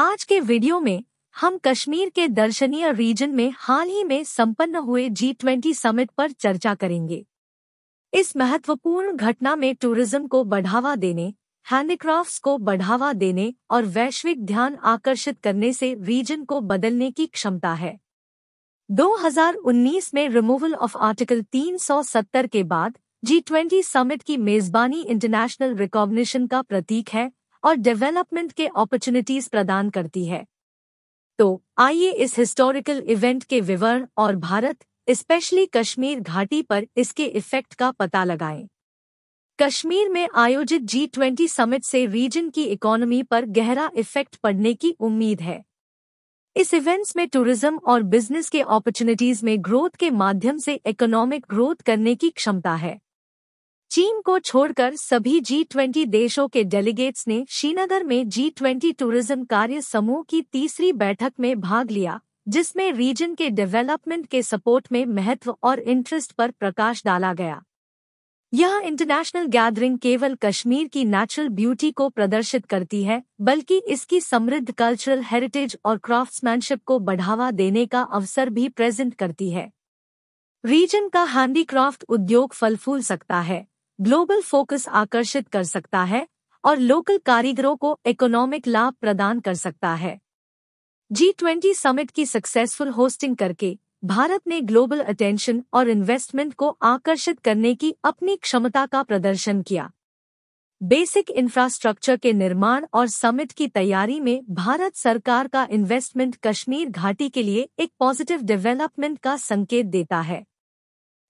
आज के वीडियो में हम कश्मीर के दर्शनीय रीजन में हाल ही में संपन्न हुए जी ट्वेंटी समिट पर चर्चा करेंगे इस महत्वपूर्ण घटना में टूरिज्म को बढ़ावा देने हैंडीक्राफ्ट्स को बढ़ावा देने और वैश्विक ध्यान आकर्षित करने से रीजन को बदलने की क्षमता है 2019 में रिमूवल ऑफ आर्टिकल 370 के बाद जी ट्वेंटी समिट की मेजबानी इंटरनेशनल रिकॉग्निशन का प्रतीक है और डेवलपमेंट के अपॉर्चुनिटीज प्रदान करती है तो आइए इस हिस्टोरिकल इवेंट के विवरण और भारत स्पेशली कश्मीर घाटी पर इसके इफेक्ट का पता लगाएं कश्मीर में आयोजित जी ट्वेंटी समिट से रीजन की इकोनॉमी पर गहरा इफेक्ट पड़ने की उम्मीद है इस इवेंट्स में टूरिज्म और बिजनेस के अपॉर्चुनिटीज में ग्रोथ के माध्यम से इकोनॉमिक ग्रोथ करने की क्षमता है चीन को छोड़कर सभी जी ट्वेंटी देशों के डेलीगेट्स ने श्रीनगर में जी ट्वेंटी टूरिज्म कार्य समूह की तीसरी बैठक में भाग लिया जिसमें रीजन के डेवलपमेंट के सपोर्ट में महत्व और इंटरेस्ट पर प्रकाश डाला गया यह इंटरनेशनल गैदरिंग केवल कश्मीर की नेचुरल ब्यूटी को प्रदर्शित करती है बल्कि इसकी समृद्ध कल्चरल हेरिटेज और क्राफ्ट्समैनशिप को बढ़ावा देने का अवसर भी प्रेजेंट करती है रीजन का हैंडीक्राफ्ट उद्योग फल फूल सकता है ग्लोबल फोकस आकर्षित कर सकता है और लोकल कारीगरों को इकोनॉमिक लाभ प्रदान कर सकता है जी ट्वेंटी समिट की सक्सेसफुल होस्टिंग करके भारत ने ग्लोबल अटेंशन और इन्वेस्टमेंट को आकर्षित करने की अपनी क्षमता का प्रदर्शन किया बेसिक इंफ्रास्ट्रक्चर के निर्माण और समिट की तैयारी में भारत सरकार का इन्वेस्टमेंट कश्मीर घाटी के लिए एक पॉजिटिव डेवलपमेंट का संकेत देता है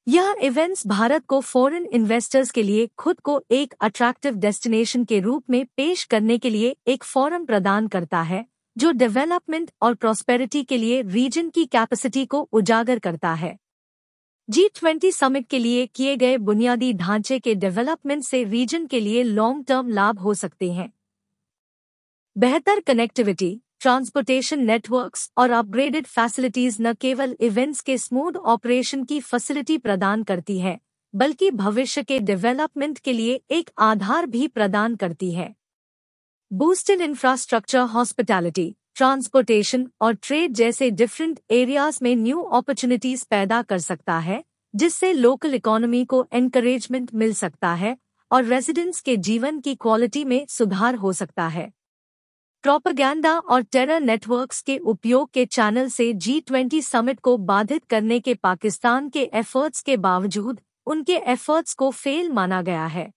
यह इवेंट्स भारत को फॉरेन इन्वेस्टर्स के लिए खुद को एक अट्रैक्टिव डेस्टिनेशन के रूप में पेश करने के लिए एक फॉरम प्रदान करता है जो डेवलपमेंट और प्रॉस्पेरिटी के लिए रीजन की कैपेसिटी को उजागर करता है जी ट्वेंटी समिट के लिए किए गए बुनियादी ढांचे के डेवलपमेंट से रीजन के लिए लॉन्ग टर्म लाभ हो सकते हैं बेहतर कनेक्टिविटी ट्रांसपोर्टेशन नेटवर्क्स और अपग्रेडेड फैसिलिटीज न केवल इवेंट्स के स्मूथ ऑपरेशन की फैसिलिटी प्रदान करती है बल्कि भविष्य के डेवलपमेंट के लिए एक आधार भी प्रदान करती है बूस्टेड इंफ्रास्ट्रक्चर हॉस्पिटैलिटी ट्रांसपोर्टेशन और ट्रेड जैसे डिफरेंट एरियाज में न्यू अपॉर्चुनिटीज पैदा कर सकता है जिससे लोकल इकोनॉमी को एनकरेजमेंट मिल सकता है और रेजिडेंट्स के जीवन की क्वालिटी में सुधार हो सकता है प्रोपगैंडा और टेरर नेटवर्क्स के उपयोग के चैनल से जी ट्वेंटी समिट को बाधित करने के पाकिस्तान के एफर्ट्स के बावजूद उनके एफर्ट्स को फेल माना गया है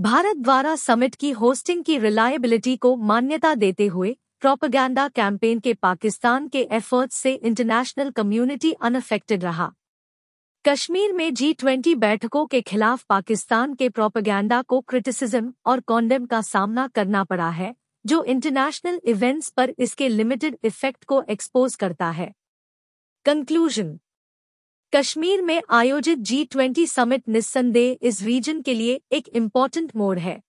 भारत द्वारा समिट की होस्टिंग की रिलायबिलिटी को मान्यता देते हुए प्रोपगैंडा कैंपेन के पाकिस्तान के एफर्ट्स से इंटरनेशनल कम्युनिटी अनअफेक्टेड रहा कश्मीर में जी ट्वेंटी बैठकों के खिलाफ पाकिस्तान के प्रोपगैंडा को क्रिटिसिज्म और कॉन्डेम का सामना करना पड़ा है जो इंटरनेशनल इवेंट्स पर इसके लिमिटेड इफेक्ट को एक्सपोज करता है कंक्लूजन कश्मीर में आयोजित जी ट्वेंटी समिट निस्संदेह इस रीजन के लिए एक इम्पॉर्टेंट मोड़ है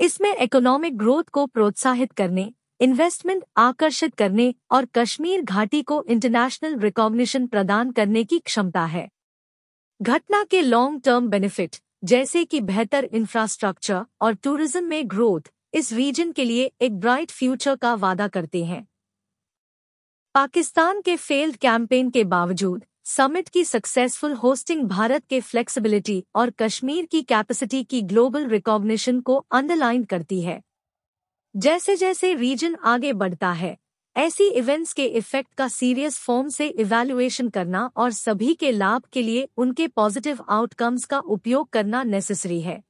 इसमें इकोनॉमिक ग्रोथ को प्रोत्साहित करने इन्वेस्टमेंट आकर्षित करने और कश्मीर घाटी को इंटरनेशनल रिकॉग्निशन प्रदान करने की क्षमता है घटना के लॉन्ग टर्म बेनिफिट जैसे कि बेहतर इंफ्रास्ट्रक्चर और टूरिज्म में ग्रोथ इस रीजन के लिए एक ब्राइट फ्यूचर का वादा करते हैं पाकिस्तान के फेल्ड कैंपेन के बावजूद समिट की सक्सेसफुल होस्टिंग भारत के फ्लेक्सिबिलिटी और कश्मीर की कैपेसिटी की ग्लोबल रिकॉग्निशन को अंडरलाइन करती है जैसे जैसे रीजन आगे बढ़ता है ऐसी इवेंट्स के इफेक्ट का सीरियस फॉर्म से इवैल्यूएशन करना और सभी के लाभ के लिए उनके पॉजिटिव आउटकम्स का उपयोग करना नेसेसरी है